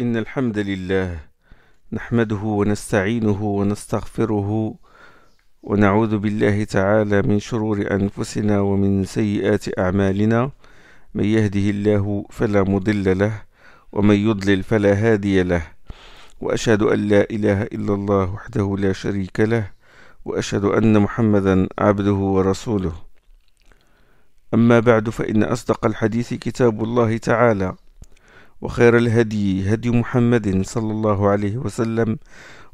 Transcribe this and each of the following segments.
إن الحمد لله نحمده ونستعينه ونستغفره ونعوذ بالله تعالى من شرور أنفسنا ومن سيئات أعمالنا من يهده الله فلا مضل له ومن يضلل فلا هادي له وأشهد أن لا إله إلا الله وحده لا شريك له وأشهد أن محمدا عبده ورسوله أما بعد فإن أصدق الحديث كتاب الله تعالى وخير الهدي هدي محمد صلى الله عليه وسلم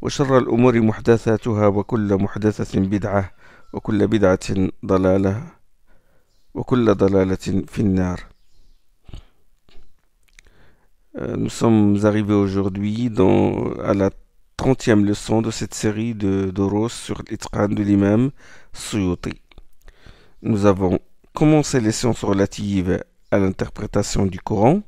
وشر الأمور محدثاتها وكل محدثة بدعة وكل بدعة ضلالة وكل ضلالة في النار Nous sommes arrivés aujourd'hui à la 30e leçon de cette série de d'Oros sur l'Itqan de l'imam Suyuti. Nous avons commencé les sciences relatives à l'interprétation du Coran,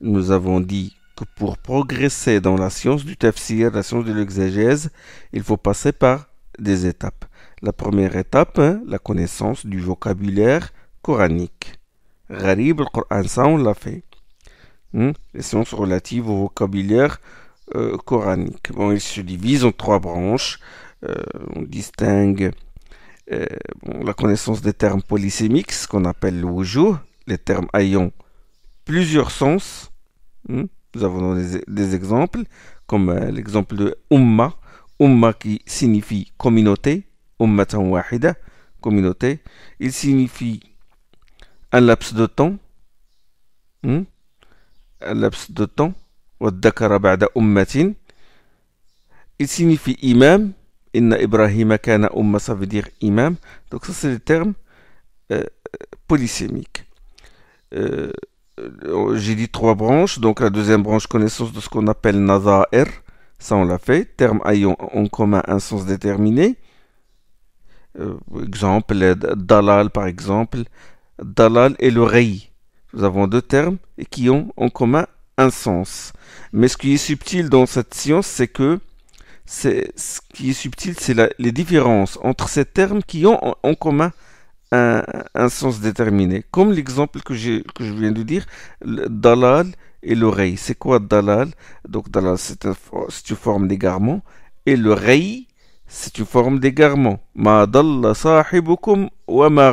nous avons dit que pour progresser dans la science du tafsir, la science de l'exégèse, il faut passer par des étapes. La première étape, hein, la connaissance du vocabulaire coranique. Gharib al-Qur'an, ça on l'a fait. Hmm? Les sciences relatives au vocabulaire euh, coranique. Bon, il se divise en trois branches. Euh, on distingue euh, la connaissance des termes polysémiques, ce qu'on appelle le wujou, les termes ayant plusieurs sens. Hein. Nous avons des, exemples, comme euh, l'exemple de Umma, Umma qui signifie communauté, Ummatan Wahida, communauté. Il signifie un laps de temps, hein. un laps de temps, il signifie imam, Inna Ibrahim Kana Umma, ça veut dire imam. Donc, ça, c'est le terme euh, euh, polysémique. Euh, euh, oh, j'ai dit trois branches. Donc la deuxième branche, connaissance de ce qu'on appelle Nazaer. Ça, on l'a fait. Termes ayant en commun un sens déterminé. Euh, exemple, Dalal, par exemple. Dalal et le Rei. Nous avons deux termes qui ont en commun un sens. Mais ce qui est subtil dans cette science, c'est que c'est ce qui est subtil, c'est les différences entre ces termes qui ont en commun un, sens déterminé. Comme l'exemple que, je viens de dire, dalal et le C'est quoi dalal Donc dalal, c'est une forme d'égarement. Et le rei c'est une forme d'égarement. Ma dalla sahibukum wa ma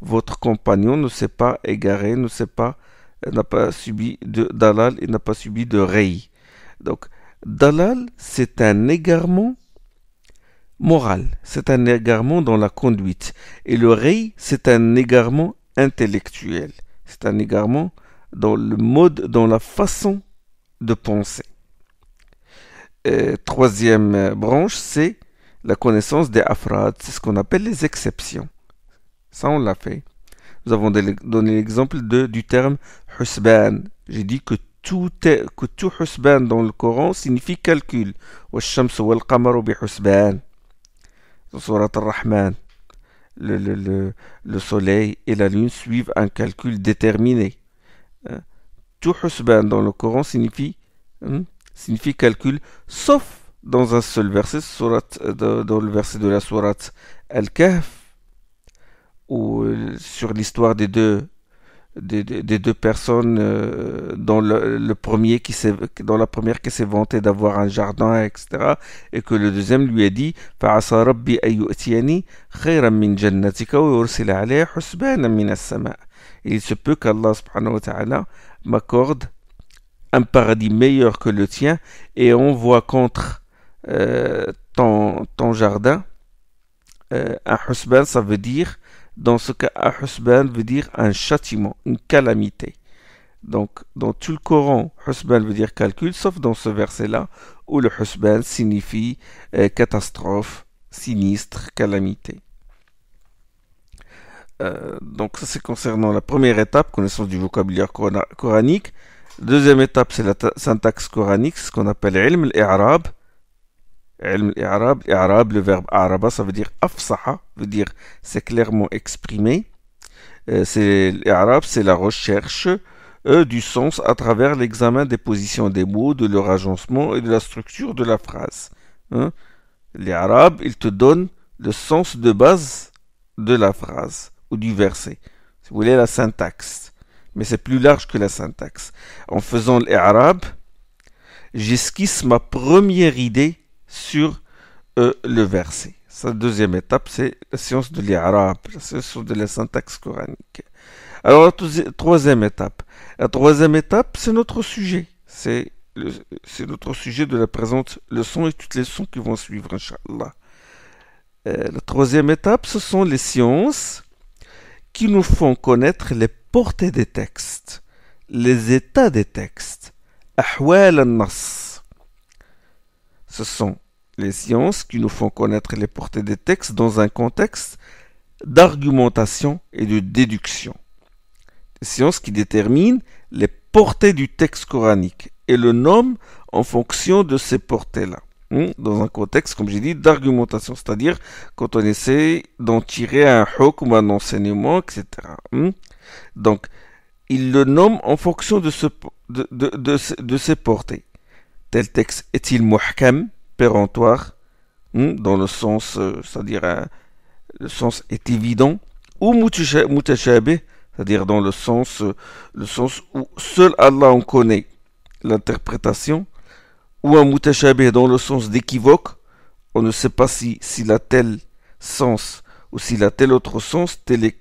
Votre compagnon ne s'est pas égaré, ne s'est pas, n'a pas subi de dalal et n'a pas subi de rei. Donc, dalal, c'est un égarement Morale, c'est un égarement dans la conduite. Et le c'est un égarement intellectuel. C'est un égarement dans le mode, dans la façon de penser. troisième euh, branche, c'est la connaissance des afrades. C'est ce qu'on appelle les exceptions. Ça, on l'a fait. Nous avons donné l'exemple du terme husban. J'ai dit que tout, que tout husban dans le Coran signifie calcul. Surat al-Rahman, le, soleil et la lune suivent un calcul déterminé. Euh, tout dans le Coran signifie, hein, signifie calcul, sauf dans un seul verset, euh, dans le verset de la surat Al-Kahf, ou euh, sur l'histoire des deux des, deux personnes, euh, dont le, premier qui dans la première qui s'est vanté d'avoir un jardin, etc., et que le deuxième lui a dit il se peut qu'Allah m'accorde un paradis meilleur que le tien et envoie contre euh, ton, jardin euh, un husban, ça veut dire dans ce cas, Husban veut dire un châtiment, une calamité. Donc, dans tout le Coran, Husban veut dire calcul, sauf dans ce verset-là, où le Husban signifie euh, catastrophe, sinistre, calamité. Euh, donc, ça c'est concernant la première étape, connaissance du vocabulaire coranique. Deuxième étape, c'est la syntaxe coranique, ce qu'on appelle ilm al-i'rab l'Arab, arabe, le verbe araba, ça veut dire afsaha, veut dire c'est clairement exprimé. Euh, c'est l'arabe, c'est la recherche euh, du sens à travers l'examen des positions des mots, de leur agencement et de la structure de la phrase. Hein? il te donne le sens de base de la phrase ou du verset. Si vous voulez la syntaxe. Mais c'est plus large que la syntaxe. En faisant l'arabe, j'esquisse ma première idée sur euh, le verset. Sa deuxième étape, c'est la science de l'Irab, la science de la syntaxe coranique. Alors, la troisième étape. La troisième étape, c'est notre sujet. C'est notre sujet de la présente leçon et toutes les leçons qui vont suivre, Inch'Allah. Euh, la troisième étape, ce sont les sciences qui nous font connaître les portées des textes, les états des textes. Ahwal al ce sont les sciences qui nous font connaître les portées des textes dans un contexte d'argumentation et de déduction. Les sciences qui déterminent les portées du texte coranique et le nomment en fonction de ces portées-là. Hmm? Dans un contexte, comme j'ai dit, d'argumentation, c'est-à-dire quand on essaie d'en tirer un hukm, ou un enseignement, etc. Hmm? Donc, il le nomme en fonction de, ces portées tel texte est-il muhkam, péremptoire, hmm, dans le sens, euh, c'est-à-dire euh, le sens est évident, ou mutashabih, c'est-à-dire dans le sens, euh, le sens où seul Allah en connaît l'interprétation, ou un mutashabih dans le sens d'équivoque, on ne sait pas si s'il a tel sens ou s'il a tel autre sens, tel,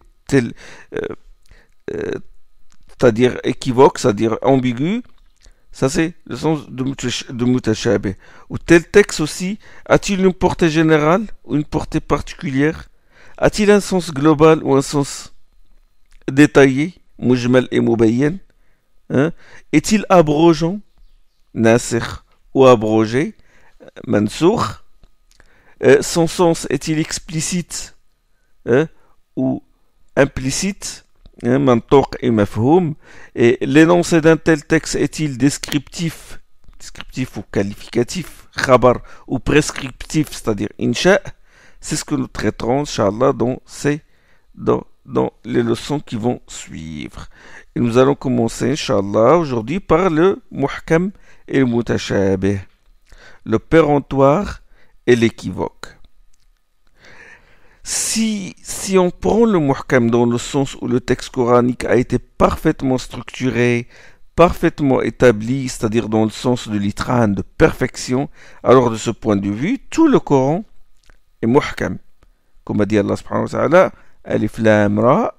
c'est-à-dire équivoque, c'est-à-dire ambigu, ça, c'est le sens de Mutashabe. Ou tel texte aussi, a-t-il une portée générale ou une portée particulière A-t-il un sens global ou un sens détaillé Mujmal et Mubayyan hein? Est-il abrogeant Nasir ou abrogé Mansour euh, Son sens est-il explicite hein? ou implicite Hein, Mantok et Et l'énoncé d'un tel texte est-il descriptif, descriptif ou qualificatif, khabar ou prescriptif, c'est-à-dire insha C'est ce que nous traiterons, Inch'Allah, dans, dans, dans les leçons qui vont suivre. Et nous allons commencer, Inch'Allah, aujourd'hui par le muhkam et le mutashabih, le péremptoire et l'équivoque si, on prend le muhkam dans le sens où le texte coranique a été parfaitement structuré, parfaitement établi, c'est-à-dire dans le sens de l'itran, de perfection, alors de ce point de vue, tout le Coran est muhkam. Comme a dit Allah subhanahu wa ta'ala, Alif Lam Ra,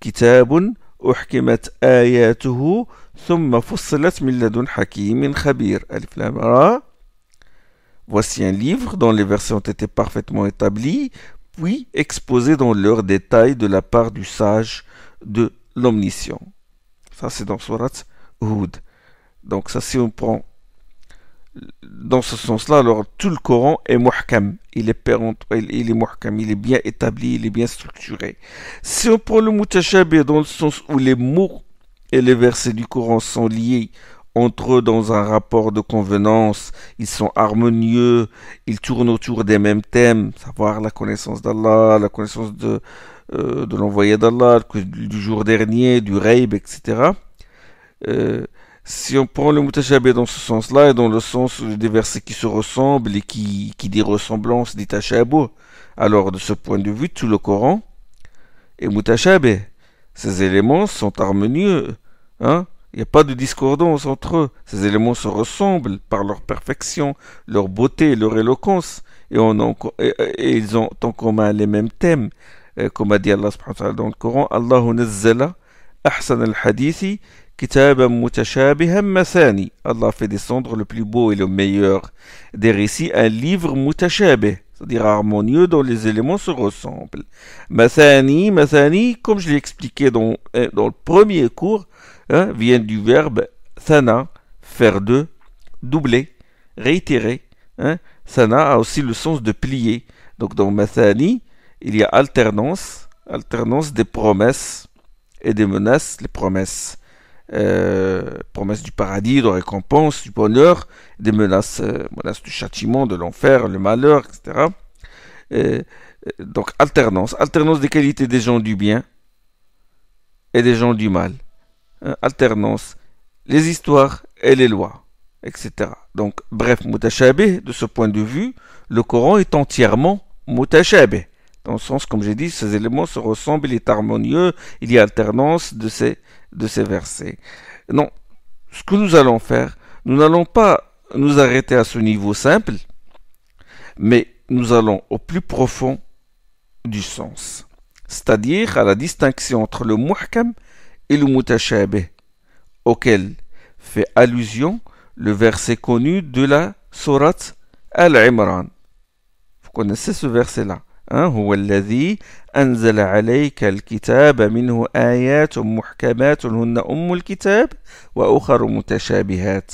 Kitabun, uhkimat ayatuhu thumma fussalat Miladun hakimin khabir خبير lam Ra Voici un livre dont les versets ont été parfaitement établis, puis exposés dans leurs détails de la part du sage de l'omniscient. Ça, c'est dans Surat Hud. Donc, ça, si on prend dans ce sens-là, alors tout le Coran est muhkam. Il est, il, est il est bien établi, il est bien structuré. Si on prend le mutashabih dans le sens où les mots et les versets du Coran sont liés entre eux dans un rapport de convenance, ils sont harmonieux, ils tournent autour des mêmes thèmes, savoir la connaissance d'Allah, la connaissance de, euh, l'envoyé d'Allah, du jour dernier, du raib, etc. Euh, si on prend le mutashabé dans ce sens-là et dans le sens des versets qui se ressemblent et qui, qui dit ressemblance dit tachabo, alors de ce point de vue, tout le Coran est mutashabé. Ces éléments sont harmonieux. Hein il n'y a pas de discordance entre eux. Ces éléments se ressemblent par leur perfection, leur beauté, leur éloquence, et, ils ont en commun les mêmes thèmes. Euh, comme a dit Allah dans le Coran, Allah fait descendre le plus beau et le meilleur des récits, un livre mutashabih, c'est-à-dire harmonieux, dont les éléments se ressemblent. Mathani, Masani, comme je l'ai expliqué dans, euh, dans, le premier cours, hein, vient du verbe sana, faire deux, doubler, réitérer. Hein. Sana a aussi le sens de plier. Donc dans mathani, il y a alternance, alternance des promesses et des menaces, les promesses. Promesses euh, promesse du paradis, de récompense, du bonheur, des menaces, euh, menaces du châtiment, de l'enfer, le malheur, etc. donc alternance, alternance des qualités des gens du bien et des gens du mal. Hein, alternance, les histoires et les lois, etc. Donc bref, mutashabih, de ce point de vue, le Coran est entièrement mutashabih. Dans le sens, comme j'ai dit, ces éléments se ressemblent, il est harmonieux, il y a alternance de ces de ces versets. Non, ce que nous allons faire, nous n'allons pas nous arrêter à ce niveau simple, mais nous allons au plus profond du sens, c'est-à-dire à la distinction entre le muhkam et le mutashabih, auquel fait allusion le verset connu de la sourate Al-Imran. Vous connaissez ce verset-là. هو الذي أنزل عليك الكتاب منه آيات محكمات هن أم الكتاب وأخر متشابهات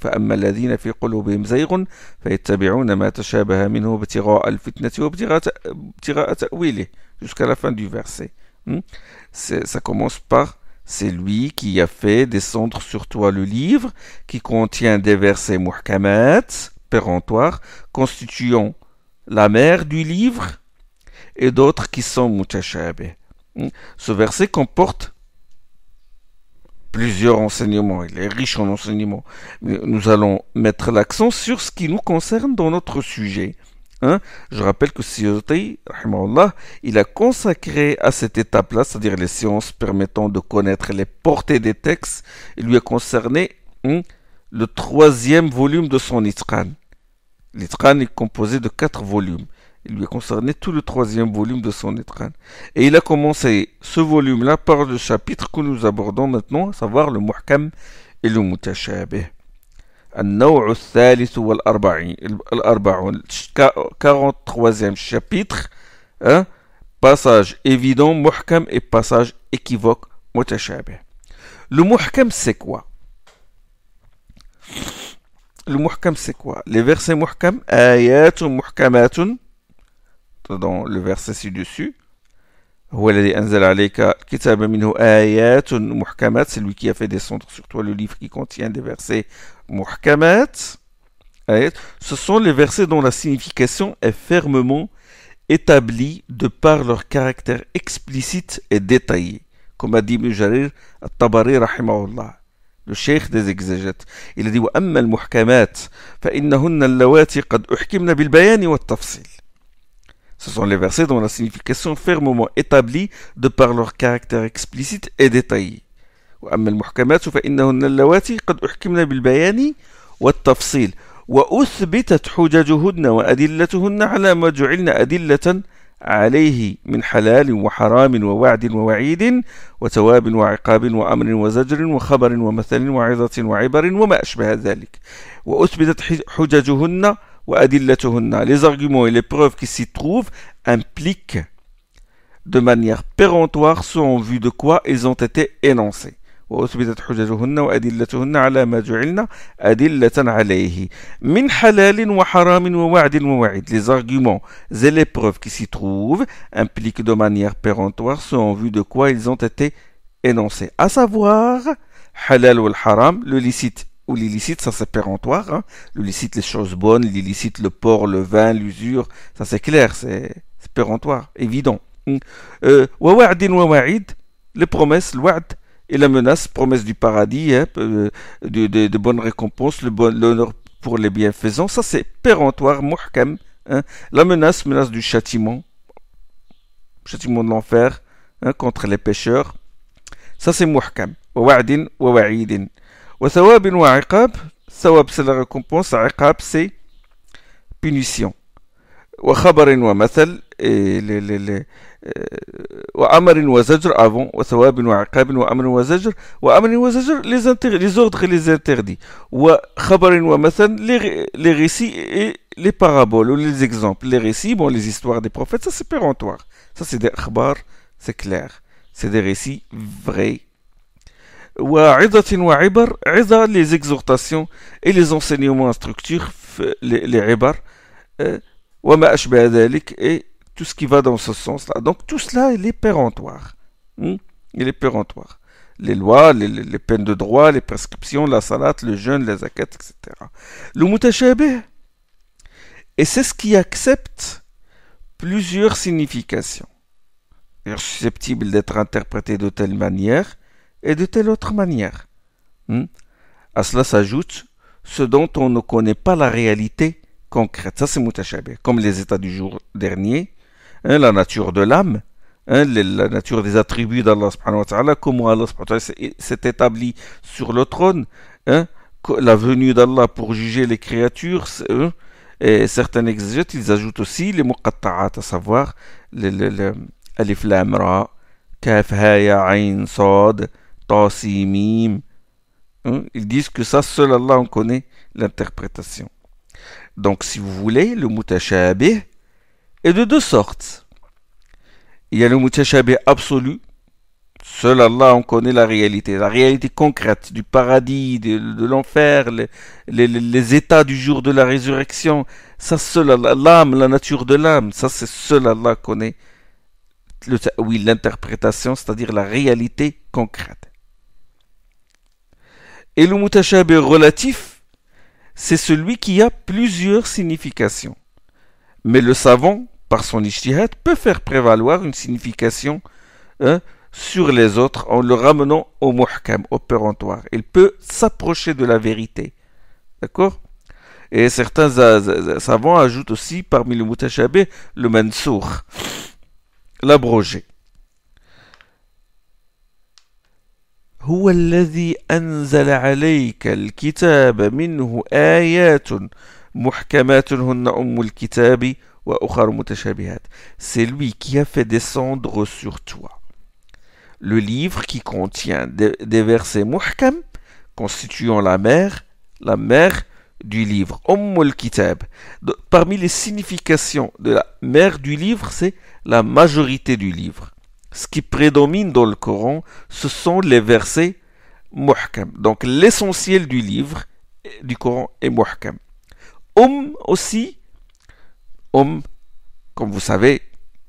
فأما الذين في قلوبهم زيغ فيتبعون ما تشابه منه ابتغاء الفتنة وابتغاء تأويله jusqu'à la fin du verset. Ça commence par C'est lui qui a fait descendre sur toi le livre qui contient des versets muhkamat, péremptoires, constituant la mère du livre et d'autres qui sont cherbes. Hmm? Ce verset comporte plusieurs enseignements, il est riche en enseignements. Nous allons mettre l'accent sur ce qui nous concerne dans notre sujet. Hein? Je rappelle que là il a consacré à cette étape-là, c'est-à-dire les séances permettant de connaître les portées des textes, il lui a concerné hmm, le troisième volume de son Itzkan. L'Itran est composé de quatre volumes. Il lui concernait tout le troisième volume de son Itran. Et il a commencé ce volume-là par le chapitre que nous abordons maintenant, à savoir le Muhkam et le Mutashabih. 43e chapitre hein, passage évident muhkam et passage équivoque mutashabih le muhkam c'est quoi le c'est quoi Les versets muhkam, ayatun muhkamatun, dans le verset ci-dessus. C'est lui qui a fait descendre sur toi le livre qui contient des versets muhkamat. Ce sont les versets dont la signification est fermement établie de par leur caractère explicite et détaillé, comme a dit Mujarir al-Tabari rahimahullah. للشيخ دزجزجت إلى دي وأما المحكمات فإنهن اللواتي قد أحكمن بالبيان والتفصيل Ce sont les versets dont la signification fermement établie de par leur caractère explicite est détaillée. وأما المحكمات فإنهن اللواتي قد أحكمن بالبيان والتفصيل وأثبتت حججهن وأدلتهن على ما جعلن أدلة عليه من حلال وحرام ووعد ووعيد وثواب وعقاب وأمر وزجر وخبر ومثل وعظة وعبر وما أشبه ذلك وأثبتت حججهن وأدلتهن Les arguments et les preuves qui s'y trouvent impliquent de manière péremptoire ce en vue de quoi ils ont été énoncés. من les arguments et les preuves qui s'y trouvent impliquent de manière péremptoire ce en vue de quoi ils ont été énoncés à savoir halal ou haram le licite ou l'illicite, ça c'est péremptoire. Hein. Le licite, les choses bonnes, l'illicite, le porc, le vin, l'usure, ça c'est clair, c'est péremptoire, évident. le euh, les promesses, wa'd et la menace, promesse du paradis, hein, euh, de, bonnes récompenses, l'honneur pour les bienfaisants, ça c'est péremptoire, muhkam. Hein. La menace, menace du châtiment, châtiment de l'enfer hein, contre les pécheurs, ça c'est muhkam. wa'idin. Wa wa Sawab c'est la récompense عقاب c'est punition وخبر wa وأمر wa avant wa وعقاب wa وزجر wa وزجر les, inter, les ordres et les interdits وخبر ومثل les, les récits et les paraboles ou les exemples les récits bon les histoires des prophètes ça c'est péremptoire ça c'est des khabar, c'est clair c'est des récits vrais wa وعبر عظة les exhortations et les enseignements en structure les, les عبر euh, et tout ce qui va dans ce sens-là. Donc tout cela, il est pérentoire. Hmm? Il est pérentoire. Les lois, les, peines de droit, les prescriptions, la salate, le jeûne, les zakat, etc. Le mutashabih. Et c'est ce qui accepte plusieurs significations. Et susceptible d'être interprété de telle manière et de telle autre manière. Hmm? À cela s'ajoute ce dont on ne connaît pas la réalité concrète. Ça, c'est mutashabih. Comme les états du jour dernier, hein, la nature de l'âme, hein, la nature des attributs d'Allah subhanahu wa ta'ala, comment Allah s'est établi sur le trône, hein, la venue d'Allah pour juger les créatures, et certains exégètes, ils ajoutent aussi les muqatta'at, à savoir les, alif lam kaf ayn Ils disent que ça, seul Allah en connaît l'interprétation. Donc, si vous voulez, le moutachabé est de deux sortes. Il y a le mutashabih absolu. Seul Allah en connaît la réalité, la réalité concrète du paradis, de, l'enfer, les, états du jour de la résurrection. Ça, seul Allah, l'âme, la nature de l'âme, ça, c'est seul Allah connaît. oui, l'interprétation, c'est-à-dire la réalité concrète. Et le mutashabih relatif, c'est celui qui a plusieurs significations. Mais le savant, par son ishtihad, peut faire prévaloir une signification hein, sur les autres en le ramenant au muhkam, au Il peut s'approcher de la vérité. D'accord Et certains savants ajoutent aussi parmi le mutashabé le mansour, l'abrogé. C'est lui qui a fait descendre sur toi le livre qui contient des, versets muhkam constituant la mère, la mère du livre, umm Parmi les significations de la mère du livre, c'est la majorité du livre ce qui prédomine dans le Coran, ce sont les versets muhkam. Donc l'essentiel du livre du Coran est muhkam. Um aussi, um, comme vous savez,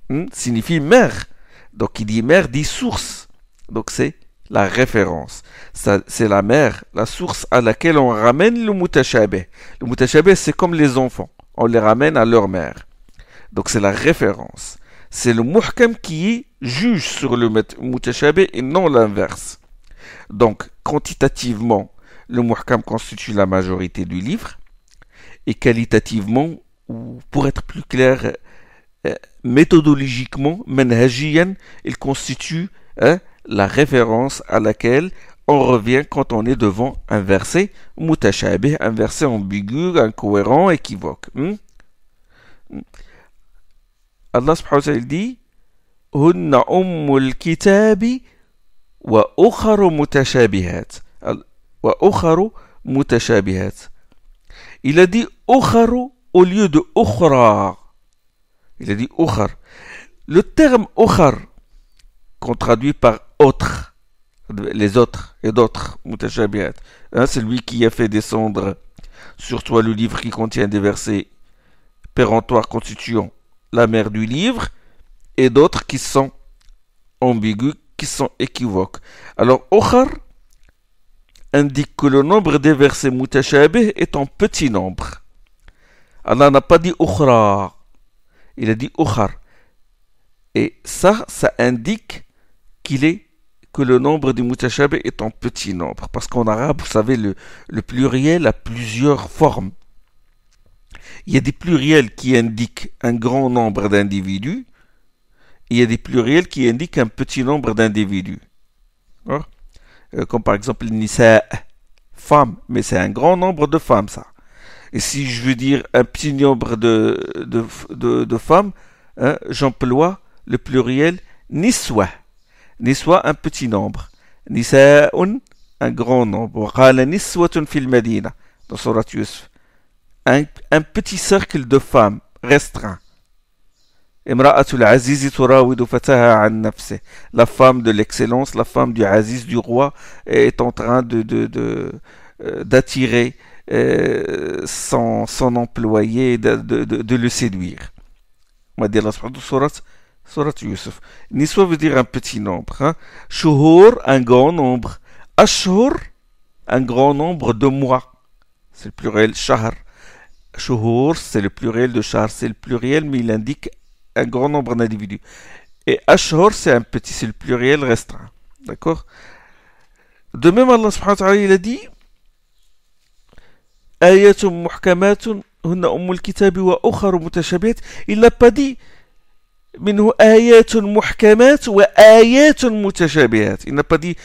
hmm, signifie mère. Donc il dit mère, dit source. Donc c'est la référence. C'est la mère, la source à laquelle on ramène le mutashabeh. Le mutashabeh, c'est comme les enfants. On les ramène à leur mère. Donc c'est la référence c'est le muhkam qui juge sur le mutashabih et non l'inverse. Donc, quantitativement, le muhkam constitue la majorité du livre, et qualitativement, ou pour être plus clair, euh, méthodologiquement, il constitue hein, la référence à laquelle on revient quand on est devant un verset mutashabih, un verset ambigu, incohérent, équivoque. Hmm? Hmm? Allah subhanahu wa ta'ala dit Hunna ummul kitabi wa ukharu mutashabihat. Wa ukharu mutashabihat. Il a dit ukharu au lieu de ukhra. Il a dit ukhar. Le terme ukhar, qu'on traduit par autre, les autres et d'autres, mutashabihat, hein, celui qui a fait descendre sur toi le livre qui contient des versets péremptoires constituant la mère du livre, et d'autres qui sont ambigus, qui sont équivoques. Alors, Okhar indique que le nombre des versets moutachabé est en petit nombre. Allah n'a pas dit Okhra, il a dit Okhar. Et ça, ça indique qu'il est que le nombre du mutashabih est en petit nombre. Parce qu'en arabe, vous savez, le, le pluriel a plusieurs formes. Il y a des pluriels qui indiquent un grand nombre d'individus, il y a des pluriels qui indiquent un petit nombre d'individus. Euh, comme par exemple, Nisa, femme, mais c'est un grand nombre de femmes, ça. Et si je veux dire un petit nombre de, de, femmes, hein, j'emploie le pluriel Niswa. Niswa, un petit nombre. Nisa'un, un grand nombre. Dans Surat Yusuf un, petit cercle de femmes restreint. La femme de l'excellence, la femme du Aziz, du roi, est en train de, euh, d'attirer euh, son, employé, de, le séduire. On va dire la Niswa veut dire un petit nombre. Hein. Shuhur, un grand nombre. Ashur, un grand nombre de mois. C'est le pluriel, Shahar. Shuhur, c'est le pluriel de char », c'est le pluriel, mais il indique un grand nombre d'individus. Et Ashhur, c'est un petit, c'est le pluriel restreint. D'accord De même, Allah subhanahu wa ta'ala, il a dit Ayatum muhkamatun hunna ummul kitabi wa ukhar mutashabihat. Il n'a pas dit il n'a pas dit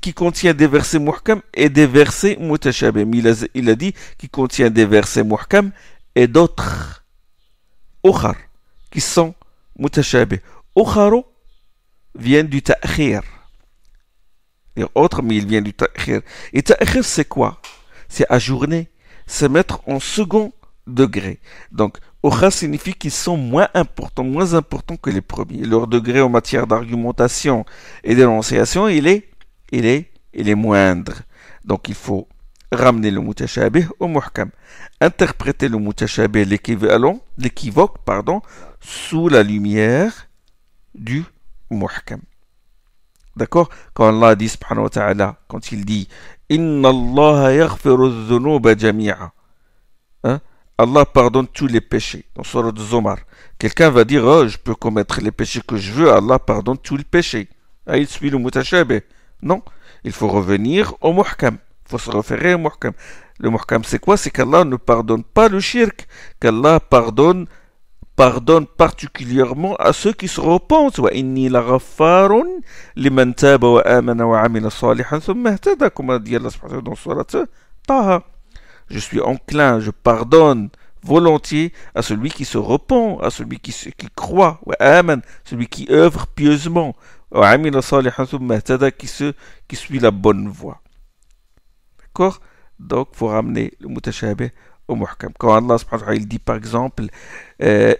qui contient des versets muhkam et des versets mutashabih. Il a, dit qui contient des versets muhkam et d'autres. Ukhar, qui sont mutashabih. Ukharu vient du ta'khir. Et autre, mais il vient du ta'khir. Et ta'khir, c'est quoi C'est ajourner, c'est mettre en second degré. Donc, Ocha signifie qu'ils sont moins importants, moins importants que les premiers. Leur degré en matière d'argumentation et d'énonciation, il est, il est, il est moindre. Donc il faut ramener le mutashabih au muhkam, interpréter le mutashabih, l'équivalent, l'équivoque, pardon, sous la lumière du muhkam. D'accord Quand Allah dit, subhanahu wa ta'ala, quand il dit Inna Allah jami'a. Hein Allah pardonne tous les péchés. Dans Surah Zomar, quelqu'un va dire oh, Je peux commettre les péchés que je veux, Allah pardonne tous les péchés. Ah, il suit le mutashabih. Non, il faut revenir au muhkam. Il faut se référer au muhkam. Le muhkam, c'est quoi C'est qu'Allah ne pardonne pas le shirk, qu'Allah pardonne pardonne particulièrement à ceux qui se repentent. liman taba wa amana wa amila salihan thumma ihtada, comme a dit Allah dans de Taha je suis enclin, je pardonne volontiers à celui qui se repent, à celui qui, qui croit, amen, celui qui œuvre pieusement, qui, se, qui suit la bonne voie. D'accord Donc, il faut ramener le Mutashabe au muhkam. Quand Allah subhanahu wa dit par exemple, euh,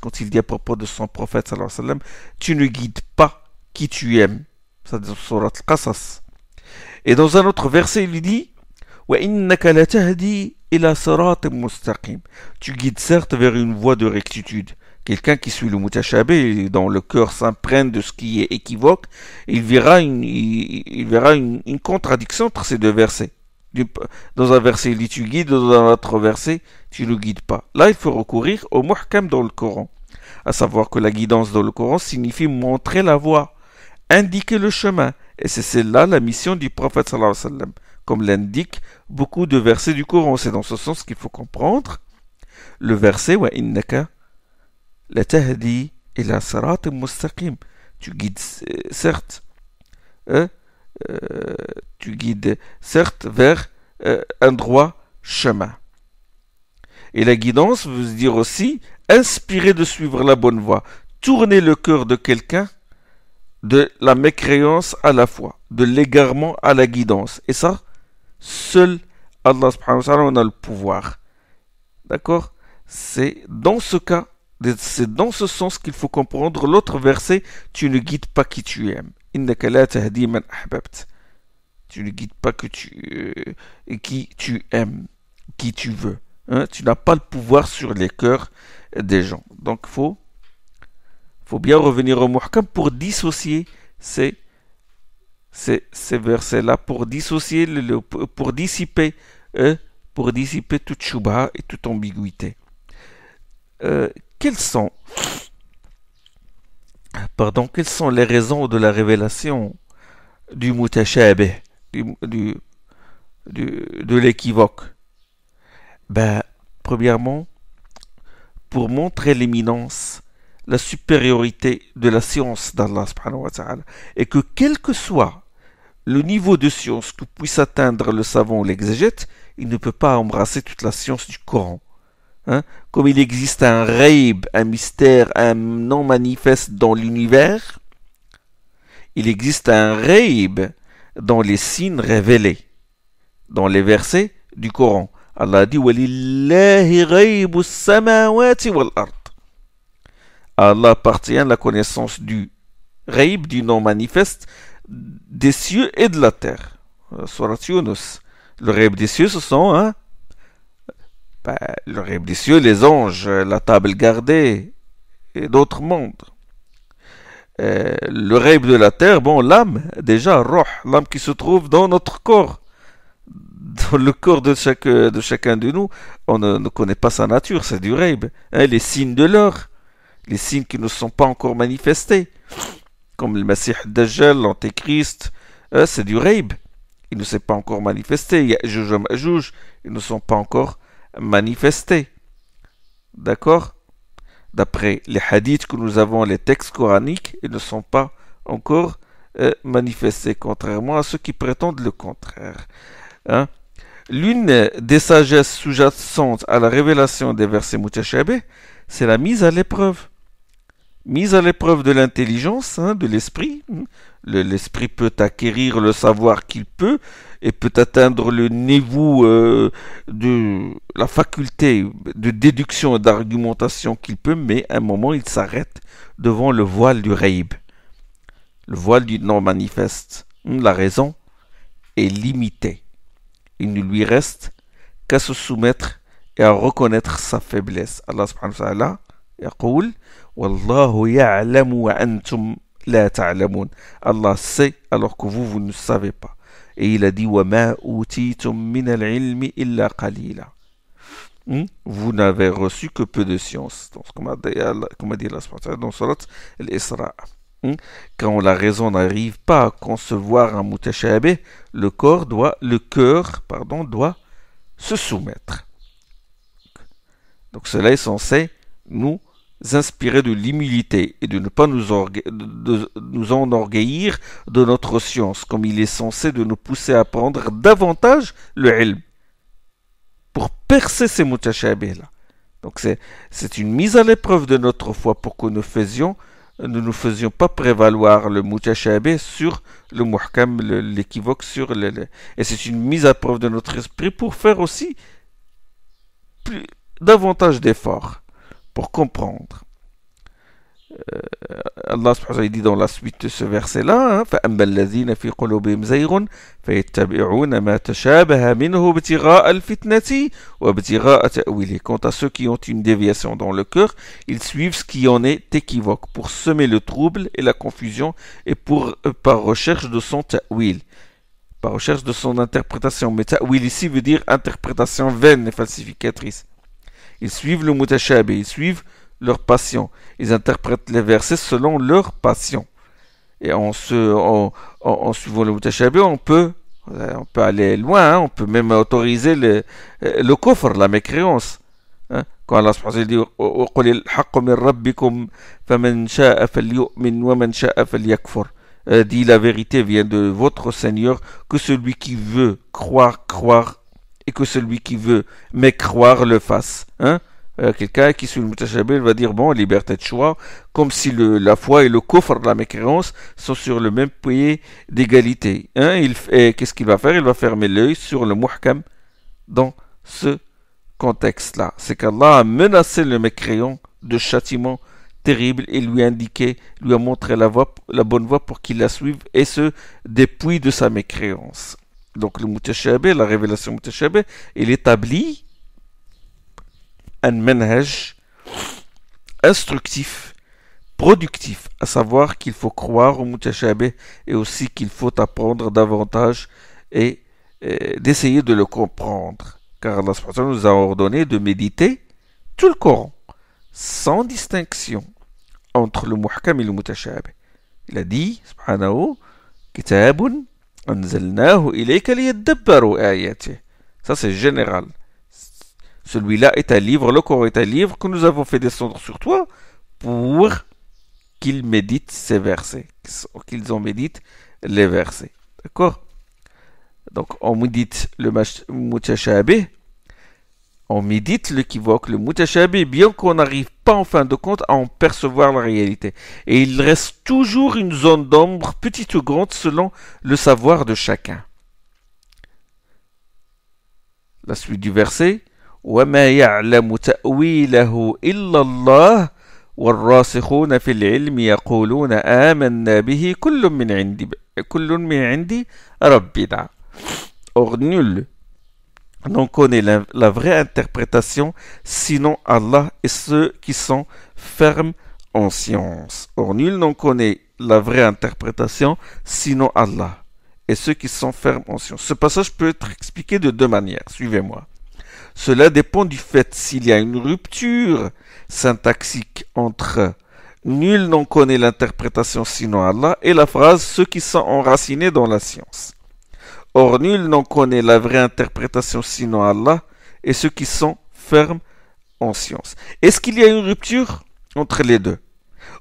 quand il dit à propos de son prophète, sallallahu alayhi wa sallam, tu ne guides pas qui tu aimes. cest dans dire surat al-Qasas. Et dans un autre verset, il dit, tu guides certes vers une voie de rectitude. Quelqu'un qui suit le mutashabé, dont le cœur s'imprègne de ce qui est équivoque, il verra une, une, contradiction entre ces deux versets. Dans un verset, il dit tu guides, dans un autre verset, tu ne guides pas. Là, il faut recourir au muhkam dans le Coran. À savoir que la guidance dans le Coran signifie montrer la voie, indiquer le chemin. Et c'est celle-là la mission du prophète sallallahu alayhi wa sallam comme l'indiquent beaucoup de versets du Coran. C'est dans ce sens qu'il faut comprendre le verset Wa innaka tahdi ila sarat mustaqim. Tu guides, euh, certes, hein, euh, tu guides, certes, vers euh, un droit chemin. Et la guidance veut dire aussi inspirer de suivre la bonne voie, tourner le cœur de quelqu'un de la mécréance à la foi, de l'égarement à la guidance. Et ça, Seul Allah a le pouvoir. D'accord C'est dans ce cas, c'est dans ce sens qu'il faut comprendre l'autre verset Tu ne guides pas qui tu aimes. Tu ne guides pas que tu, euh, qui tu aimes, qui tu veux. Hein. Tu n'as pas le pouvoir sur les cœurs des gens. Donc, il faut, bien revenir au muhkam pour dissocier c'est ces, versets-là pour dissocier, pour dissiper, hein, pour dissiper toute chouba et toute ambiguïté. Euh, quelles sont, pardon, quelles sont les raisons de la révélation du mutashabih, du, du, de l'équivoque Ben, premièrement, pour montrer l'éminence la supériorité de la science d'Allah et que quel que soit le niveau de science que puisse atteindre le savant ou l'exégète, il ne peut pas embrasser toute la science du Coran. Hein? Comme il existe un raib, un mystère, un non manifeste dans l'univers, il existe un raib dans les signes révélés, dans les versets du Coran. Allah dit samawati à Allah appartient la connaissance du reib, du nom manifeste, des cieux et de la terre. Euh, Surat Le reib des cieux, ce sont hein, bah, le reib des cieux, les anges, euh, la table gardée et d'autres mondes. Euh, le reib de la terre, bon, l'âme, déjà, roh, l'âme qui se trouve dans notre corps dans le corps de, chaque, de chacun de nous, on ne, connaît pas sa nature, c'est du reib, hein, les signes de l'heure, les signes qui ne sont pas encore manifestés, comme le Messie Dajjal, l'Antéchrist, hein, c'est du Reib. Il ne s'est pas encore manifesté. Il y a Juj ils ne sont pas encore manifestés. D'accord D'après les hadiths que nous avons, les textes coraniques, ils ne sont pas encore euh, manifestés, contrairement à ceux qui prétendent le contraire. Hein. L'une des sagesses sous-jacentes à la révélation des versets Mutashabé, c'est la mise à l'épreuve mise à l'épreuve de l'intelligence, hein, de l'esprit. Hein. L'esprit peut acquérir le savoir qu'il peut et peut atteindre le niveau euh, de la faculté de déduction et d'argumentation qu'il peut, mais à un moment il s'arrête devant le voile du raïb, le voile du non manifeste. Hein, la raison est limitée. Il ne lui reste qu'à se soumettre et à reconnaître sa faiblesse. Allah subhanahu wa ta'ala Wallahu ya'lamu wa antum la ta'lamun. Allah sait alors que vous, vous ne savez pas. Et il a dit Wa ma utitum min al-ilmi illa qalila. Hmm? Vous n'avez reçu que peu de science. Donc, comme a dit Allah dans Surat al-Isra. Hmm? Quand la raison n'arrive pas à concevoir un mutashabih, le corps doit, le cœur, pardon, doit se soumettre. Donc cela est censé nous inspirer de l'humilité et de ne pas nous, nous enorgueillir de notre science, comme il est censé de nous pousser à prendre davantage le ilm pour percer ces mutashabih-là. Donc c'est une mise à l'épreuve de notre foi pour que nous faisions nous ne faisions pas prévaloir le mutashabih sur le muhkam, l'équivoque sur le, et c'est une mise à l'épreuve de notre esprit pour faire aussi plus, davantage d'efforts pour comprendre. Euh, Allah dit dans la suite de ce verset-là, hein, Quant à ceux qui ont une déviation dans le cœur, ils suivent ce qui en est équivoque pour semer le trouble et la confusion et pour euh, par recherche de son ta'wil, par recherche de son interprétation. Mais ta'wil ici veut dire interprétation vaine et falsificatrice. Ils suivent le et ils suivent leur passion. Ils interprètent les versets selon leur passion. Et en, se, en, suivant le Moutachabé, on peut, on peut aller loin, hein. on peut même autoriser le, le coffre, la mécréance. Hein. Quand Allah subhanahu dit euh, dit la vérité vient de votre Seigneur, que celui qui veut croire, croire, et que celui qui veut croire le fasse. Hein euh, Quelqu'un qui suit le il va dire bon, liberté de choix, comme si la foi et le coffre de la mécréance sont sur le même pied d'égalité. Hein Qu'est-ce qu'il va faire Il va fermer l'œil sur le muhkam dans ce contexte-là. C'est qu'Allah a menacé le mécréant de châtiment terrible et lui a indiqué, lui a montré la, voie, la bonne voie pour qu'il la suive et ce, dépouille de sa mécréance donc le Mutashabe, la révélation mutashabe, il établit un menage instructif, productif, à savoir qu'il faut croire au mutashabe et aussi qu'il faut apprendre davantage et, d'essayer de le comprendre. Car Allah nous a ordonné de méditer tout le Coran, sans distinction entre le muhkam et le mutashabih. Il a dit, subhanahu, kitabun ça, c'est général. Celui-là est un livre, le Coran est un livre que nous avons fait descendre sur toi pour qu'ils méditent ces versets, qu'ils en méditent les versets. D'accord Donc, on médite le mutashabih, on médite l'équivoque, le mutashabi, bien qu'on n'arrive pas en fin de compte à en percevoir la réalité. Et il reste toujours une zone d'ombre, petite ou grande, selon le savoir de chacun. La suite du verset. Or nul n'en connaît la, la, vraie interprétation, sinon Allah et ceux qui sont fermes en science. Or, nul n'en connaît la vraie interprétation, sinon Allah et ceux qui sont fermes en science. Ce passage peut être expliqué de deux manières. Suivez-moi. Cela dépend du fait s'il y a une rupture syntaxique entre nul n'en connaît l'interprétation sinon Allah et la phrase ceux qui sont enracinés dans la science. Or nul n'en connaît la vraie interprétation sinon Allah et ceux qui sont fermes en science. Est-ce qu'il y a une rupture entre les deux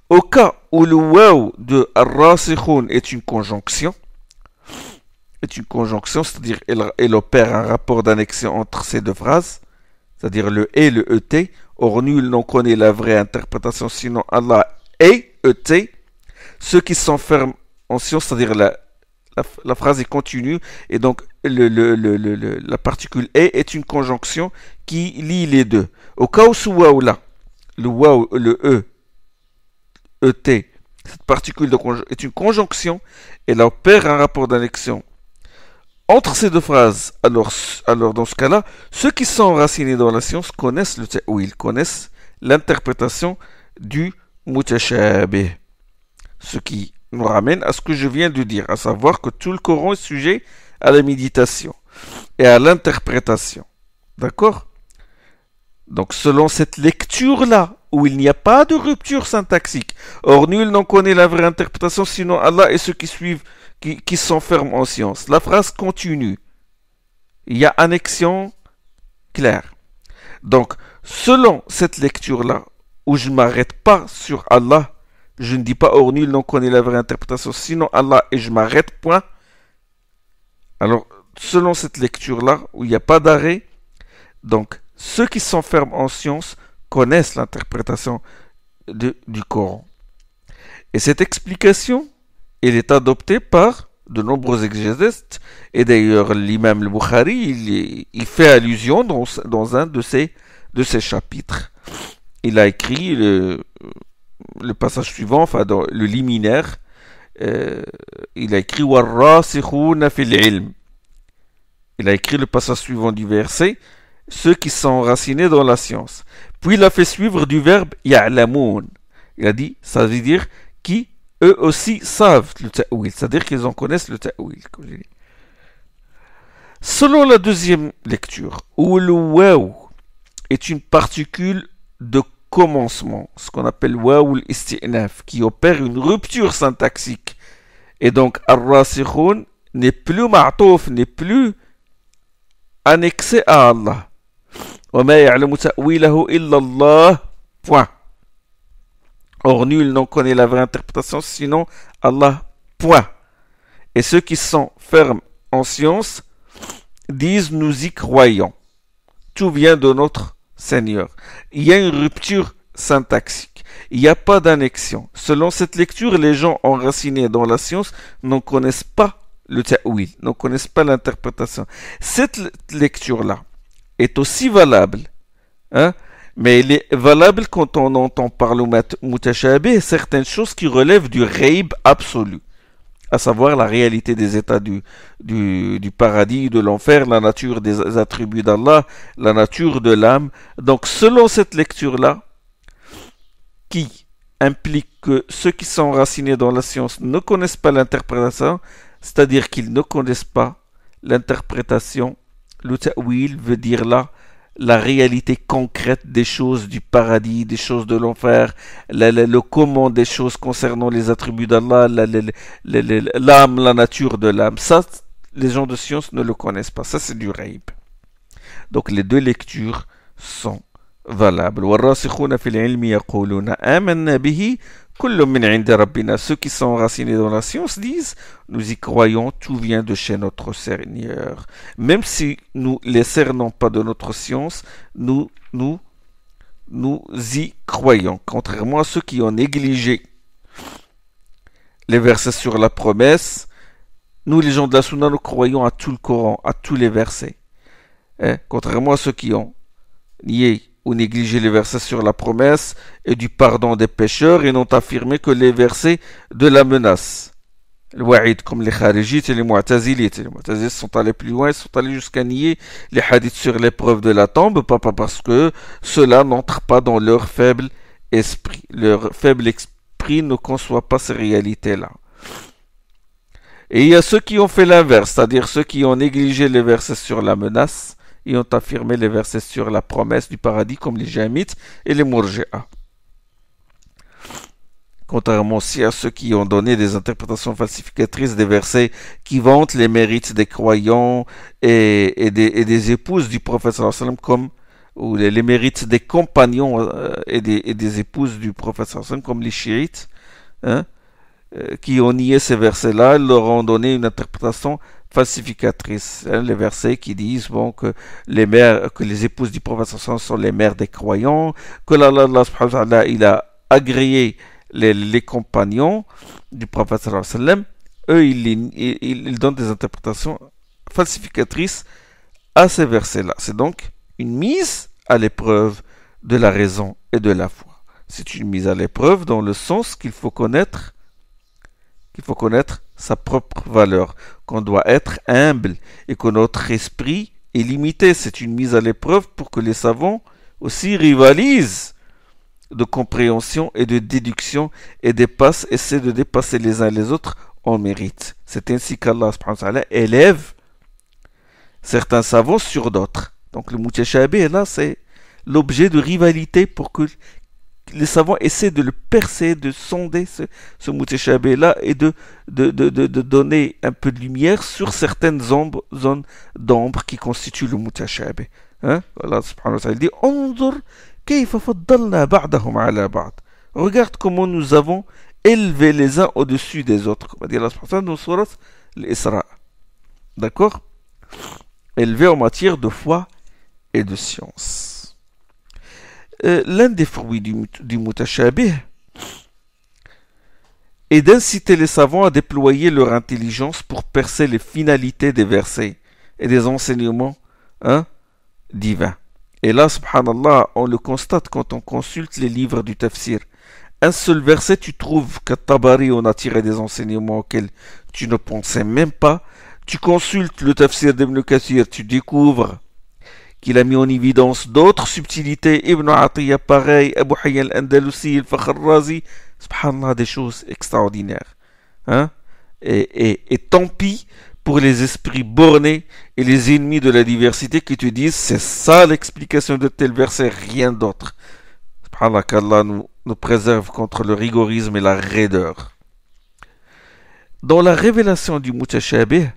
Au cas où le waw de Ar-Rasikhun est une conjonction, est une conjonction, c'est-à-dire elle, opère un rapport d'annexion entre ces deux phrases, c'est-à-dire le et le et, or nul n'en connaît la vraie interprétation sinon Allah et et, ceux qui sont fermes en science, c'est-à-dire la, la, phrase est continue et donc la particule est est une conjonction qui lie les deux. Au cas où ce waouh là, le waouh, le e, et, cette particule est une conjonction et elle opère un rapport d'annexion entre ces deux phrases. Alors, dans ce cas-là, ceux qui sont enracinés dans la science connaissent le ou ils connaissent l'interprétation du Mutashabe, Ce qui nous ramène à ce que je viens de dire, à savoir que tout le Coran est sujet à la méditation et à l'interprétation. D'accord Donc selon cette lecture-là, où il n'y a pas de rupture syntaxique, or nul n'en connaît la vraie interprétation, sinon Allah et ceux qui suivent, qui, s'enferment en science. La phrase continue. Il y a annexion claire. Donc, selon cette lecture-là, où je ne m'arrête pas sur Allah je ne dis pas or nul, donc on la vraie interprétation, sinon Allah et je m'arrête, point. Alors, selon cette lecture-là, où il n'y a pas d'arrêt, donc ceux qui s'enferment en science connaissent l'interprétation du Coran. Et cette explication, elle est adoptée par de nombreux exégètes, et d'ailleurs l'imam al-Bukhari, il, fait allusion dans, un de ses, de ses chapitres. Il a écrit le, le passage suivant, enfin dans le liminaire, euh, il a écrit Il a écrit le passage suivant du verset, ceux qui sont enracinés dans la science. Puis il a fait suivre du verbe ya'lamoun. Il a dit, ça veut dire qui eux aussi savent le ta'wil, c'est-à-dire qu'ils en connaissent le ta'wil. Selon la deuxième lecture, où le est une particule de commencement, ce qu'on appelle waoul istinaf, qui opère une rupture syntaxique. Et donc, ar n'est plus ma'touf, n'est plus annexé à Allah. Point. Or, nul n'en connaît la vraie interprétation, sinon Allah. Point. Et ceux qui sont fermes en science disent nous y croyons. Tout vient de notre Seigneur. Il y a une rupture syntaxique. Il n'y a pas d'annexion. Selon cette lecture, les gens enracinés dans la science n'en connaissent pas le ta'wil, ne connaissent pas l'interprétation. Cette lecture-là est aussi valable, hein, mais elle est valable quand on entend parler au mutashabih certaines choses qui relèvent du raib absolu à savoir la réalité des états du, du, paradis, de l'enfer, la nature des attributs d'Allah, la nature de l'âme. Donc selon cette lecture-là, qui implique que ceux qui sont enracinés dans la science ne connaissent pas l'interprétation, c'est-à-dire qu'ils ne connaissent pas l'interprétation, le ta'wil veut dire là la réalité concrète des choses du paradis, des choses de l'enfer, le, comment des choses concernant les attributs d'Allah, l'âme, la nature de l'âme. Ça, les gens de science ne le connaissent pas. Ça, c'est du raïb. Donc, les deux lectures sont valables. Ceux qui sont enracinés dans la science disent, nous y croyons, tout vient de chez notre Seigneur. Même si nous ne les cernons pas de notre science, nous, nous, nous y croyons, contrairement à ceux qui ont négligé les versets sur la promesse. Nous, les gens de la Sunna, nous croyons à tout le Coran, à tous les versets. Hein? contrairement à ceux qui ont nié ou négliger les versets sur la promesse et du pardon des pécheurs et n'ont affirmé que les versets de la menace. Les comme les kharijites et les et Les sont allés plus loin, ils sont allés jusqu'à nier les hadiths sur l'épreuve de la tombe, parce que cela n'entre pas dans leur faible esprit. Leur faible esprit ne conçoit pas ces réalités-là. Et il y a ceux qui ont fait l'inverse, c'est-à-dire ceux qui ont négligé les versets sur la menace et ont affirmé les versets sur la promesse du paradis comme les Jamites et les Mourgea. Contrairement aussi à ceux qui ont donné des interprétations falsificatrices des versets qui vantent les mérites des croyants et, des, épouses du prophète comme ou les, mérites des compagnons et des, épouses du prophète comme les chiites, hein, euh, qui ont nié ces versets-là, leur ont donné une interprétation Hein, les versets qui disent bon, que, les mères, que les épouses du prophète sont les mères des croyants, que Allah, il a agréé les, compagnons du prophète eux, ils, ils, ils, donnent des interprétations falsificatrices à ces versets-là. C'est donc une mise à l'épreuve de la raison et de la foi. C'est une mise à l'épreuve dans le sens qu'il faut connaître, qu'il faut connaître sa propre valeur, qu'on doit être humble et que notre esprit est limité. C'est une mise à l'épreuve pour que les savants aussi rivalisent de compréhension et de déduction et dépassent, essaient de dépasser les uns les autres en mérite. C'est ainsi qu'Allah élève certains savants sur d'autres. Donc le mutashabih, là, c'est l'objet de rivalité pour que les savants essaient de le percer, de sonder ce, ce là et de de, donner un peu de lumière sur certaines ombres, zones d'ombre qui constituent le Mutashabé. Hein. Allah subhanahu wa ta'ala dit Regarde comment nous avons élevé les uns au-dessus des autres. dit Allah subhanahu D'accord Élevé en matière de foi et de science. Euh, l'un des fruits du, du mutashabih est d'inciter les savants à déployer leur intelligence pour percer les finalités des versets et des enseignements hein, divins. Et là, subhanallah, on le constate quand on consulte les livres du tafsir. Un seul verset, tu trouves qu'à Tabari, on a tiré des enseignements auxquels tu ne pensais même pas. Tu consultes le tafsir d'Ibn Kathir, tu découvres qu'il a mis en évidence d'autres subtilités. Ibn Atiyah, pareil, Abu Hayy al-Andalusi, al subhanallah, des choses extraordinaires. Hein? Et, tant pis pour les esprits bornés et les ennemis de la diversité qui te disent c'est ça l'explication de tel verset, rien d'autre. Subhanallah, qu'Allah nous, nous préserve contre le rigorisme et la raideur. Dans la révélation du Mutashabih,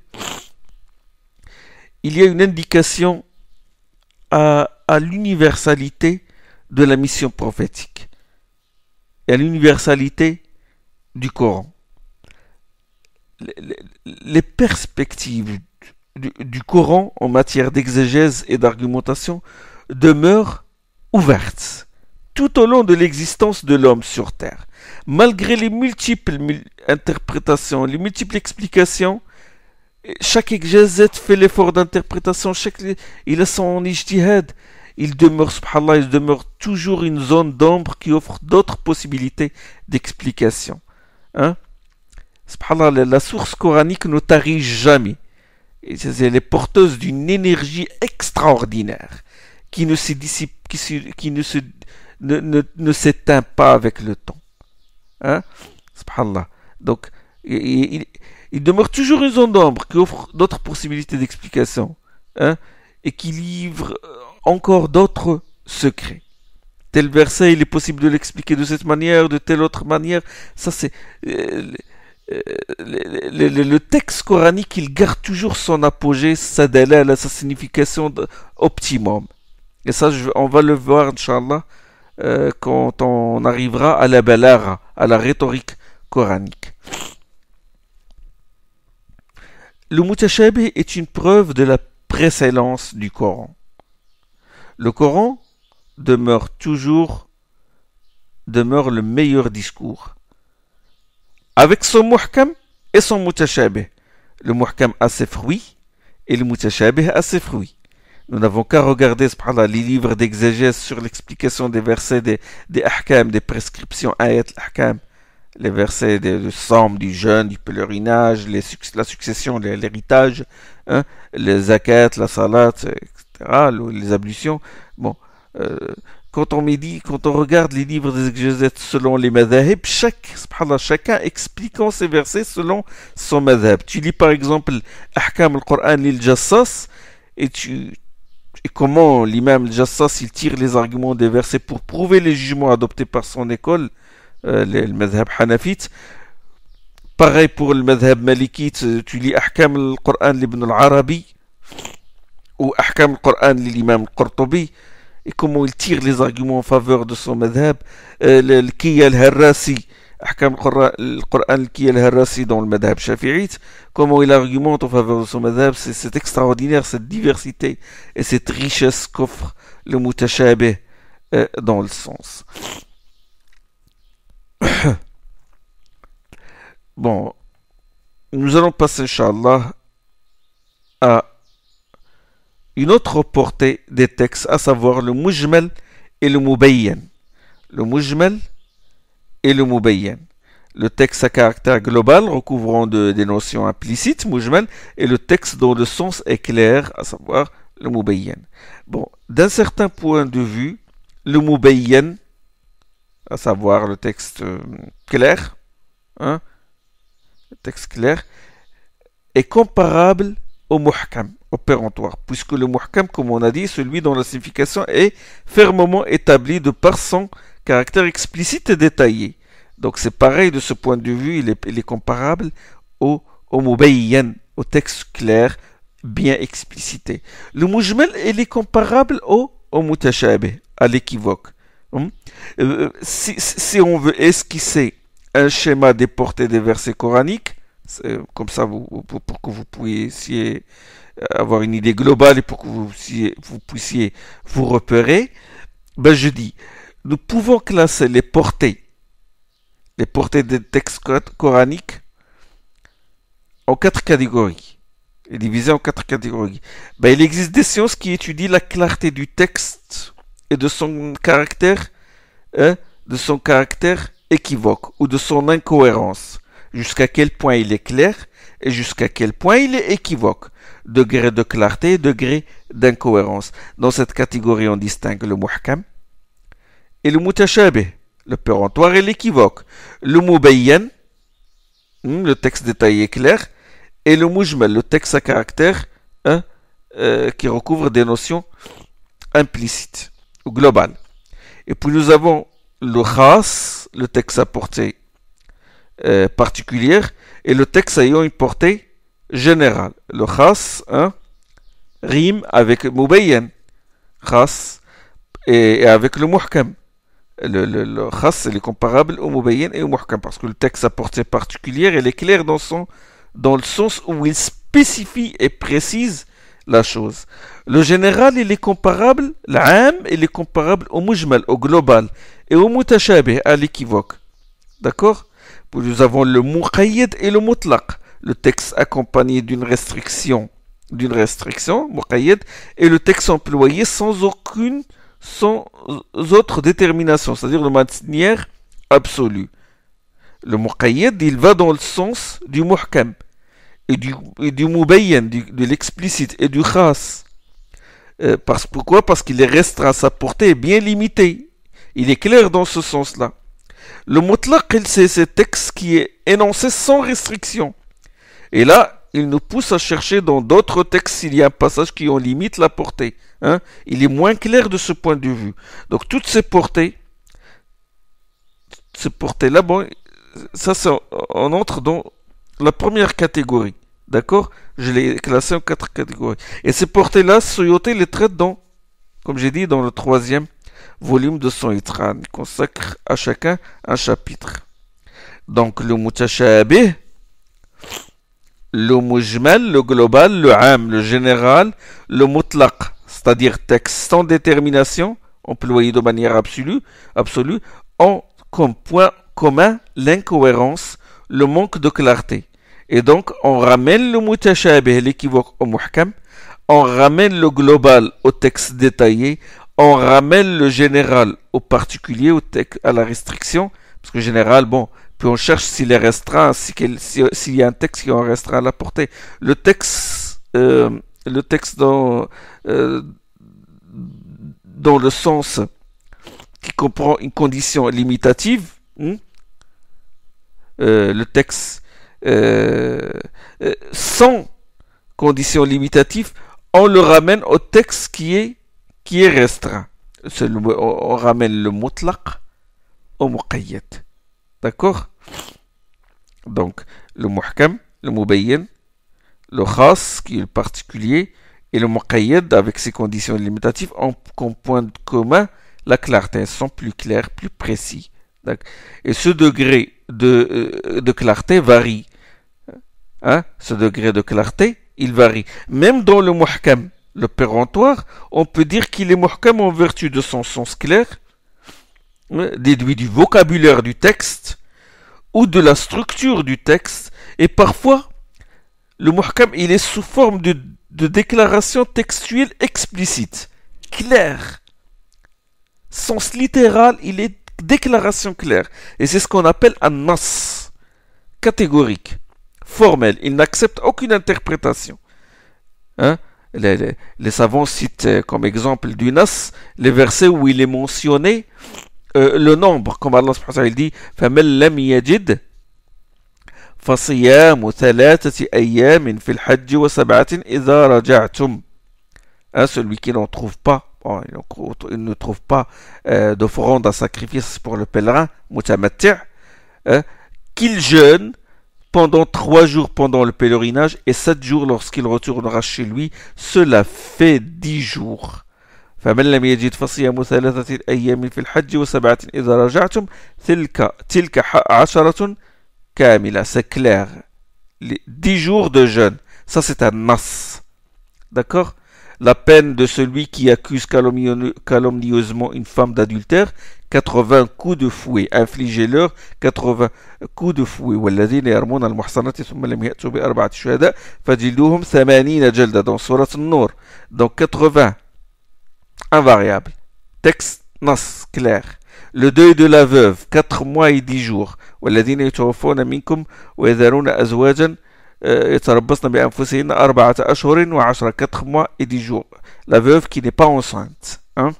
il y a une indication à, l'universalité de la mission prophétique et à l'universalité du Coran. Les, perspectives du, Coran en matière d'exégèse et d'argumentation demeurent ouvertes tout au long de l'existence de l'homme sur Terre. Malgré les multiples interprétations, les multiples explications, chaque exégète fait l'effort d'interprétation, chaque, il a son ijtihad. Il demeure, subhanallah, il demeure toujours une zone d'ombre qui offre d'autres possibilités d'explication. Hein? Subhanallah, la source coranique ne tarie jamais. Elle est porteuse d'une énergie extraordinaire qui ne se qui, qui ne se, ne, ne, s'éteint pas avec le temps. Hein? Subhanallah. Donc, il il demeure toujours une zone d'ombre qui offre d'autres possibilités d'explication hein, et qui livre euh, encore d'autres secrets. Tel verset, il est possible de l'expliquer de cette manière, de telle autre manière. Ça, c'est. Euh, euh, le, texte coranique, il garde toujours son apogée, sa délèle, sa signification optimum. Et ça, on va le voir, Inch'Allah, quand on arrivera à la balara, à la rhétorique coranique. Le Mutashabih est une preuve de la précédence du Coran. Le Coran demeure toujours demeure le meilleur discours. Avec son muhkam et son mutashabih. Le muhkam a ses fruits et le mutashabih a ses fruits. Nous n'avons qu'à regarder subhanallah, les livres d'exégèse sur l'explication des versets, des, des ahkam, des prescriptions, ayat al-ahkam les versets de, de du jeûne, du pèlerinage, la succession, l'héritage, hein, les Zakat, la salat, etc., les ablutions. Bon, euh, quand on médite, quand on regarde les livres des exégètes selon les madhahib, chaque, chacun expliquant ces versets selon son madhab. Tu lis par exemple Ahkam al-Qur'an lil-Jassas et comment l'imam al-Jassas il tire les arguments des versets pour prouver les jugements adoptés par son école آه، للمذهب حنفيت باغي بور المذهب مالكي تولي احكام القران لابن العربي واحكام القران للامام القرطبي يكون يلتيغ لي زارغومون فافور دو سون مذهب الكيا الهراسي احكام القران الكيا الهراسي دون المذهب الشافعي كومو الى ارغومونت فافور دو سون مذهب سي سيت اكستراوردينير سيت ديفيرسيتي اي سيت ريشيس كوفر لو متشابه دون السونس bon, nous allons passer, Inch'Allah, à une autre portée des textes, à savoir le Mujmel et le mubayyan. Le Mujmel et le mubayyan. Le texte à caractère global recouvrant des notions implicites, Mujmel, et le texte dont le sens est clair, à savoir le mubayyan. Bon, d'un certain point de vue, le mubayyan, à savoir le texte euh, clair, hein, texte clair, est comparable au muhkam, au puisque le muhkam, comme on a dit, celui dont la signification est fermement établie de par son caractère explicite et détaillé. Donc c'est pareil de ce point de vue, il est, comparable au, au au texte clair, bien explicité. Le mujmal, il est comparable au, au à l'équivoque. Hum? Euh, euh, si, on veut esquisser un schéma des portées des versets coraniques, euh, comme ça vous, pour, que vous puissiez avoir une idée globale et pour que vous puissiez vous, repérer, ben je dis, nous pouvons classer les portées, les portées des textes coraniques en quatre catégories, et divisées en quatre catégories. Ben, il existe des sciences qui étudient la clarté du texte et de son caractère, hein, de son caractère équivoque ou de son incohérence, jusqu'à quel point il est clair et jusqu'à quel point il est équivoque, degré de clarté et degré d'incohérence. Dans cette catégorie, on distingue le muhkam et le mutashabih, le péremptoire et l'équivoque, le mubayyan, hmm, le texte détaillé clair, et le mujmal, le texte à caractère hein, euh, qui recouvre des notions implicites global. Et puis nous avons le khas, le texte à portée euh, particulière, et le texte ayant une portée générale. Le khas, hein, rime avec mubayyan, khas, et, avec le muhkam. Le, chas, il est comparable au mubayyan et au muhkam, parce que le texte à portée particulière, il est clair dans, son, dans le sens où il spécifie et précise la chose. Le général, il est comparable, l'âme, il est comparable au mujmal, au global, et au mutashabih, à l'équivoque. D'accord Nous avons le muqayyid et le mutlaq, le texte accompagné d'une restriction, d'une restriction, muqayyid, et le texte employé sans aucune, sans autre détermination, c'est-à-dire de manière absolue. Le muqayyid, il va dans le sens du muhkam et du, et de l'explicite et du khas. Euh, parce, pourquoi Parce qu'il restera sa portée bien limitée. Il est clair dans ce sens-là. Le mot mutlaq, c'est ce texte qui est énoncé sans restriction. Et là, il nous pousse à chercher dans d'autres textes s'il y a un passage qui en limite la portée. Hein. Il est moins clair de ce point de vue. Donc toutes ces portées, ces portées-là, bon, ça, ça, on entre dans la première catégorie. D'accord Je l'ai classé en quatre catégories. Et ces portées-là, Soyoté les traite dans, comme j'ai dit, dans le troisième volume de son Itran. Il consacre à chacun un chapitre. Donc le mutashabih, le mujmal, le global, le ham, le général, le mutlaq, c'est-à-dire texte sans détermination, employé de manière absolue, absolue ont comme point commun l'incohérence, le manque de clarté. Et donc, on ramène le mutashabih, l'équivoque au muhkam, on ramène le global au texte détaillé, on ramène le général au particulier, au à la restriction, parce que général, bon, puis on cherche s'il est restreint, s'il y a un texte qui en restreint à la portée. Le texte, euh, le texte dans, euh, dans le sens qui comprend une condition limitative, hein, euh, le texte euh, euh, sans conditions limitatives on le ramène au texte qui est, qui est restreint. On ramène le mutlaq au muqayyad. D'accord Donc, le muhkam, le mubayyan, le khas, qui est le particulier, et le muqayyad, avec ses conditions limitatives, ont comme point commun la clarté. elles sont plus claires, plus précis. Et ce degré de, euh, de clarté varie Hein, ce degré de clarté, il varie. Même dans le muhkam, le péremptoire, on peut dire qu'il est muhkam en vertu de son sens clair, hein, déduit du vocabulaire du texte ou de la structure du texte. Et parfois, le muhkam, il est sous forme de, de déclaration textuelle explicite, claire. Sens littéral, il est déclaration claire. Et c'est ce qu'on appelle un nas, catégorique formel, Il n'accepte aucune interprétation. Hein? Les, savants citent euh, comme exemple du Nas les versets où il est mentionné euh, le nombre, comme Allah subhanahu dit فَمَنْ لَمْ يَجِدْ فَصِيَامُ Celui qui n'en trouve pas, il, ne trouve pas d'offrande euh, à sacrifice pour le pèlerin, hein, qu'il jeûne pendant trois jours pendant le pèlerinage et sept jours lorsqu'il retournera chez lui. Cela fait dix jours. فمن لم يجد فصيام ثلاثة أيام في الحج وسبعة إذا رجعتم تلك تلك عشرة كاملة c'est clair 10 jours de jeûne ça c'est un nas d'accord la peine de celui qui accuse calomnieusement une femme d'adultère, 80 coups de fouet. Infligez-leur 80 coups de fouet. dans Surat An-Nur. Donc 80. Invariable. Texte nas clair. Le deuil de la veuve, 4 mois et 10 jours. et يتوفون منكم ويذرون 4 mois et 10 jours la veuve qui n'est pas enceinte hein.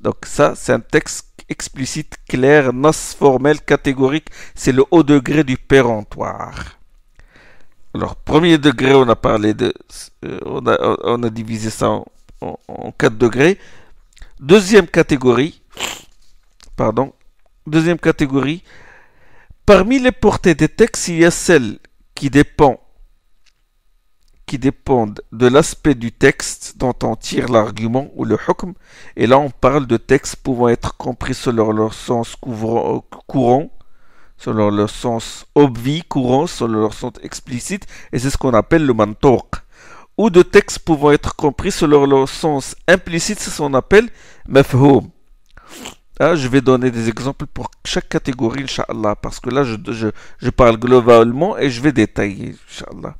donc ça c'est un texte explicite clair nas formel catégorique c'est le haut degré du péremptoire alors premier degré on a parlé de euh, on, a, divisé ça en, quatre degrés deuxième catégorie pardon deuxième catégorie parmi les portées des textes il y a celle qui dépend qui dépendent de l'aspect du texte dont on tire l'argument ou le hukm, et là on parle de textes pouvant être compris selon leur sens courant, selon leur sens obvi, courant, selon leur sens explicite, et c'est ce qu'on appelle le mantoq, ou de textes pouvant être compris selon leur sens implicite, c'est ce qu'on appelle mafhoum. Ah, je vais donner des exemples pour chaque catégorie, Inch'Allah, parce que là, je, je, je parle globalement et je vais détailler, Inch'Allah.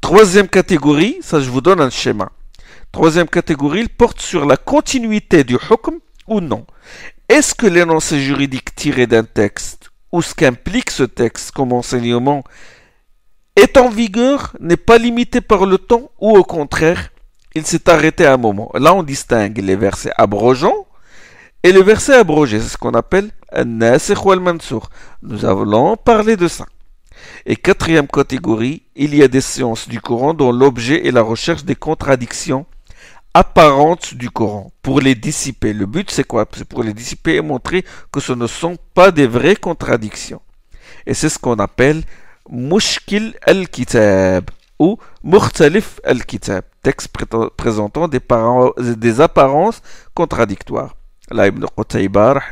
Troisième catégorie, ça je vous donne un schéma. Troisième catégorie, il porte sur la continuité du hukm ou non. Est-ce que l'énoncé juridique tiré d'un texte ou ce qu'implique ce texte comme enseignement est en vigueur, n'est pas limité par le temps ou au contraire, il s'est arrêté à un moment. Là, on distingue les versets abrogeants et les versets abrogés. c'est ce qu'on appelle un nasikh ou Nous allons parler de ça. Et quatrième catégorie, il y a des séances du Coran dont l'objet est la recherche des contradictions apparentes du Coran pour les dissiper. Le but, c'est quoi C'est pour les dissiper et montrer que ce ne sont pas des vraies contradictions. Et c'est ce qu'on appelle Mushkil al-Kitab ou Murtalif al-Kitab, texte présentant des apparences contradictoires. Là, Ibn Qutayba,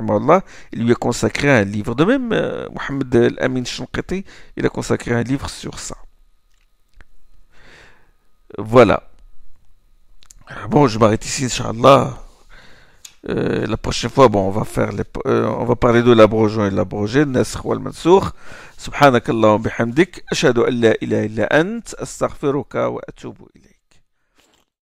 il lui a consacré un livre. De même, Muhammad Mohamed Al-Amin Shanqiti, il a consacré un livre sur ça. Voilà. Bon, je m'arrête ici, Inch'Allah. Euh, la prochaine fois, bon, on va faire euh, on va parler de l'Abrojo et l'abrogé, Nasr wal Mansour. Subhanakallah bihamdik, Ashadu an la ilaha illa ant, astaghfiruka wa atubu ilayk.